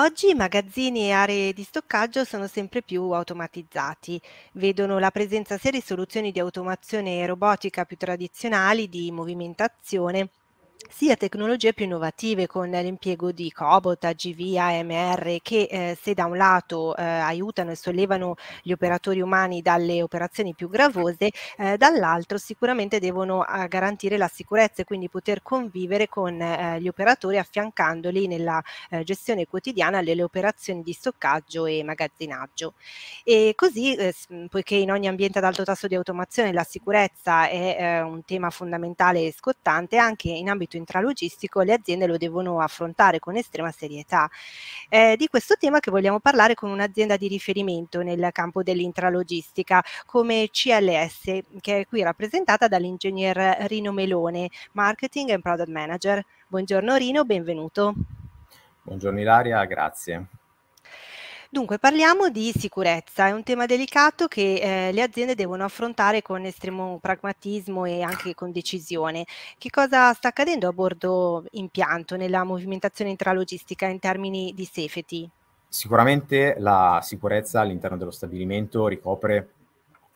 Oggi i magazzini e aree di stoccaggio sono sempre più automatizzati, vedono la presenza sia di soluzioni di automazione robotica più tradizionali di movimentazione sia tecnologie più innovative con l'impiego di cobot, AGV, AMR che eh, se da un lato eh, aiutano e sollevano gli operatori umani dalle operazioni più gravose, eh, dall'altro sicuramente devono garantire la sicurezza e quindi poter convivere con eh, gli operatori affiancandoli nella eh, gestione quotidiana delle operazioni di stoccaggio e magazzinaggio. E così, eh, poiché in ogni ambiente ad alto tasso di automazione la sicurezza è un tema fondamentale e scottante, anche in ambito ambito intralogistico le aziende lo devono affrontare con estrema serietà. È eh, di questo tema che vogliamo parlare con un'azienda di riferimento nel campo dell'intralogistica come CLS, che è qui rappresentata dall'ingegner Rino Melone, Marketing and Product Manager. Buongiorno Rino, benvenuto. Buongiorno Ilaria, grazie. Dunque, parliamo di sicurezza, è un tema delicato che eh, le aziende devono affrontare con estremo pragmatismo e anche con decisione. Che cosa sta accadendo a bordo impianto nella movimentazione intralogistica in termini di safety? Sicuramente la sicurezza all'interno dello stabilimento ricopre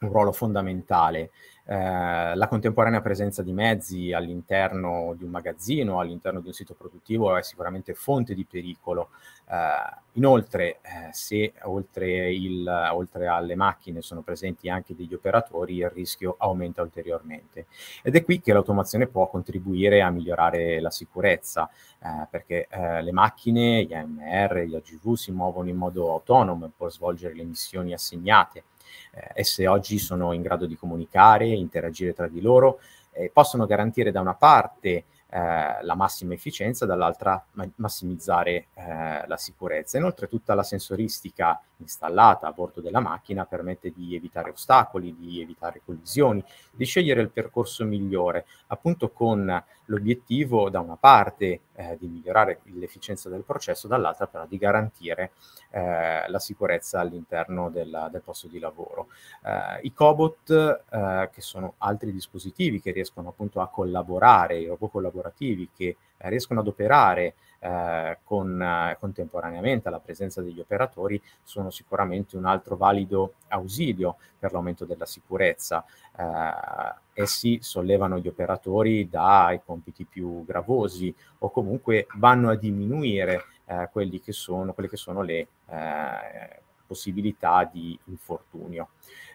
un ruolo fondamentale eh, la contemporanea presenza di mezzi all'interno di un magazzino, all'interno di un sito produttivo è sicuramente fonte di pericolo. Eh, inoltre, eh, se oltre, il, oltre, alle macchine sono presenti anche degli operatori, il rischio aumenta ulteriormente. Ed è qui che l'automazione può contribuire a migliorare la sicurezza, eh, perché eh, le macchine, gli AMR, gli AGV si muovono in modo autonomo e può svolgere le missioni assegnate eh, esse oggi sono in grado di comunicare, interagire tra di loro, e possono garantire da una parte eh, la massima efficienza, dall'altra ma- massimizzare eh, la sicurezza. Inoltre tutta la sensoristica installata a bordo della macchina permette di evitare ostacoli, di evitare collisioni, di scegliere il percorso migliore, appunto con l'obiettivo da una parte eh, di migliorare l'efficienza del processo, dall'altra però di garantire eh, la sicurezza all'interno del, del, posto di lavoro. Eh, I cobot, eh, che sono altri dispositivi che riescono appunto a collaborare, i robot collaborativi che riescono ad operare eh, con, eh, contemporaneamente alla presenza degli operatori sono sicuramente un altro valido ausilio per l'aumento della sicurezza. Eh, essi sollevano gli operatori dai compiti più gravosi o comunque vanno a diminuire eh, quelli che sono, quelle che sono le eh, possibilità di infortunio.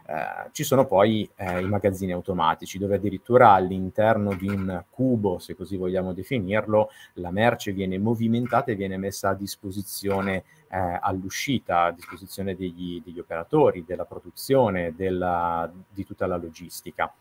Eh, ci sono poi eh, i magazzini automatici dove addirittura all'interno di un cubo, se così vogliamo definirlo, la merce viene movimentata e viene messa a disposizione eh, all'uscita, a disposizione degli, degli operatori, della produzione, della, di tutta la logistica.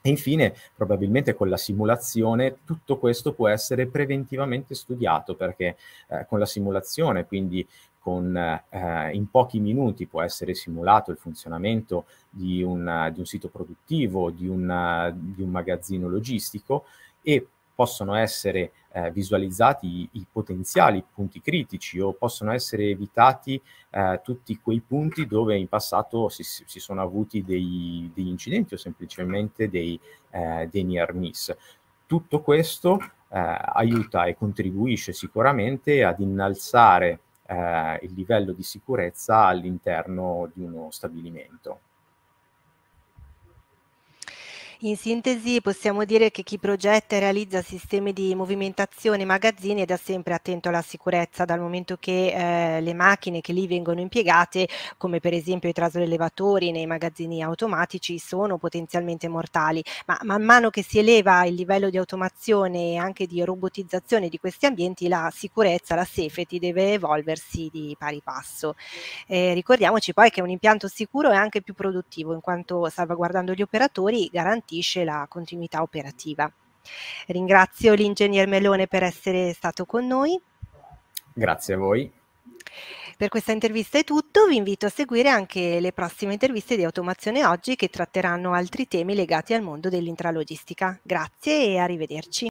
E infine, probabilmente con la simulazione, tutto questo può essere preventivamente studiato perché eh, con la simulazione, quindi con, eh, in pochi minuti può essere simulato il funzionamento di un, di un sito produttivo, di un, di un, magazzino logistico e possono essere eh, visualizzati i, i, potenziali punti critici o possono essere evitati eh, tutti quei punti dove in passato si, si sono avuti dei, degli incidenti o semplicemente dei, eh, dei near miss. Tutto questo eh, aiuta e contribuisce sicuramente ad innalzare eh, il livello di sicurezza all'interno di uno stabilimento. In sintesi possiamo dire che chi progetta e realizza sistemi di movimentazione magazzini è da sempre attento alla sicurezza, dal momento che eh, le macchine che lì vengono impiegate, come per esempio i trasolevatori nei magazzini automatici, sono potenzialmente mortali, ma man mano che si eleva il livello di automazione e anche di robotizzazione di questi ambienti, la sicurezza, la safety deve evolversi di pari passo. Eh, ricordiamoci poi che un impianto sicuro è anche più produttivo, in quanto salvaguardando gli operatori garantisce garantisce la continuità operativa. Ringrazio l'ingegner Melone per essere stato con noi. Grazie a voi. Per questa intervista è tutto, vi invito a seguire anche le prossime interviste di Automazione Oggi che tratteranno altri temi legati al mondo dell'intralogistica. Grazie e arrivederci.